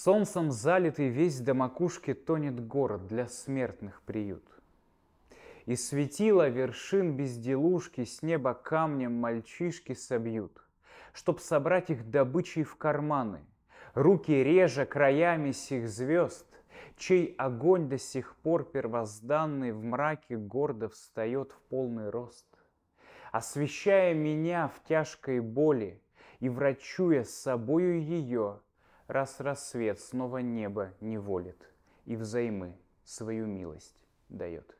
Солнцем залитый весь до макушки тонет город для смертных приют. И светило вершин безделушки с неба камнем мальчишки собьют, Чтоб собрать их добычей в карманы, Руки реже краями сих звезд, Чей огонь до сих пор первозданный В мраке гордо встает в полный рост. Освещая меня в тяжкой боли И врачуя с собою ее — раз рассвет снова небо не волит, и взаймы свою милость дает.